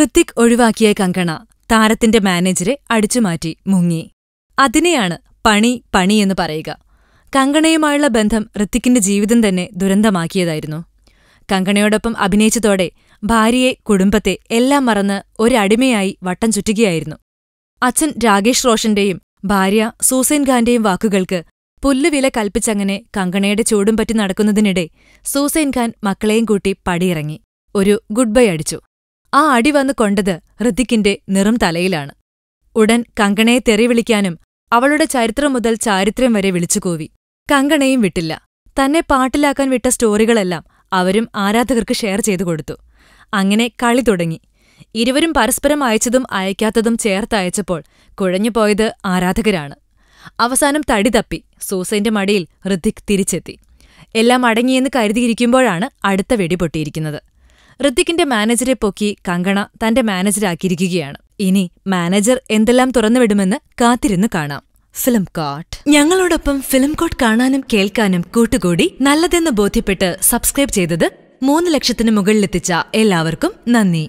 ഋത്തിക് ഒഴിവാക്കിയ കങ്കണ താരത്തിന്റെ മാനേജരെ അടിച്ചുമാറ്റി മുങ്ങി അതിനെയാണ് പണി പണി എന്ന് പറയുക കങ്കണയുമായുള്ള ബന്ധം ഋത്തിക്കിന്റെ ജീവിതം തന്നെ ദുരന്തമാക്കിയതായിരുന്നു കങ്കണയോടൊപ്പം അഭിനയിച്ചതോടെ ഭാര്യയെ കുടുംബത്തെ എല്ലാം മറന്ന് ഒരടിമയായി വട്ടം ചുറ്റുകയായിരുന്നു അച്ഛൻ രാകേഷ് റോഷന്റെയും ഭാര്യ സൂസൈൻ ഖാന്റെയും വാക്കുകൾക്ക് പുല്ലുവില കൽപ്പിച്ചങ്ങനെ കങ്കണയുടെ ചൂടും പറ്റി നടക്കുന്നതിനിടെ സൂസൈൻ ഖാൻ മക്കളെയും കൂട്ടി പടിയിറങ്ങി ഒരു ഗുഡ് ബൈ അടിച്ചു ആ അടി വന്നു കൊണ്ടത് ഹൃതിക്കിന്റെ നിറം തലയിലാണ് ഉടൻ കങ്കണയെ തെറി വിളിക്കാനും അവളുടെ ചരിത്രം മുതൽ ചാരിത്രം വരെ വിളിച്ചുകൂവി കങ്കണയും വിട്ടില്ല തന്നെ പാട്ടിലാക്കാൻ വിട്ട സ്റ്റോറികളെല്ലാം അവരും ആരാധകർക്ക് ഷെയർ ചെയ്തു കൊടുത്തു അങ്ങനെ കളി തുടങ്ങി ഇരുവരും പരസ്പരം അയച്ചതും അയക്കാത്തതും ചേർത്തയച്ചപ്പോൾ കുഴഞ്ഞുപോയത് ആരാധകരാണ് അവസാനം തടി തപ്പി സൂസൈന്റെ മടിയിൽ ഹൃതിക് തിരിച്ചെത്തി എല്ലാം അടങ്ങിയെന്ന് കരുതിയിരിക്കുമ്പോഴാണ് അടുത്ത വെടിപൊട്ടിയിരിക്കുന്നത് ഋത്തിക്കിന്റെ മാനേജരെ പൊക്കി കങ്കണ തന്റെ മാനേജരാക്കിയിരിക്കുകയാണ് ഇനി മാനേജർ എന്തെല്ലാം തുറന്നുവിടുമെന്ന് കാത്തിരുന്ന് കാണാം ഫിലിം കോട്ട് ഞങ്ങളോടൊപ്പം ഫിലിം കോട്ട് കാണാനും കേൾക്കാനും കൂട്ടുകൂടി നല്ലതെന്ന് ബോധ്യപ്പെട്ട് സബ്സ്ക്രൈബ് ചെയ്തത് മൂന്ന് ലക്ഷത്തിന് മുകളിലെത്തിച്ച എല്ലാവർക്കും നന്ദി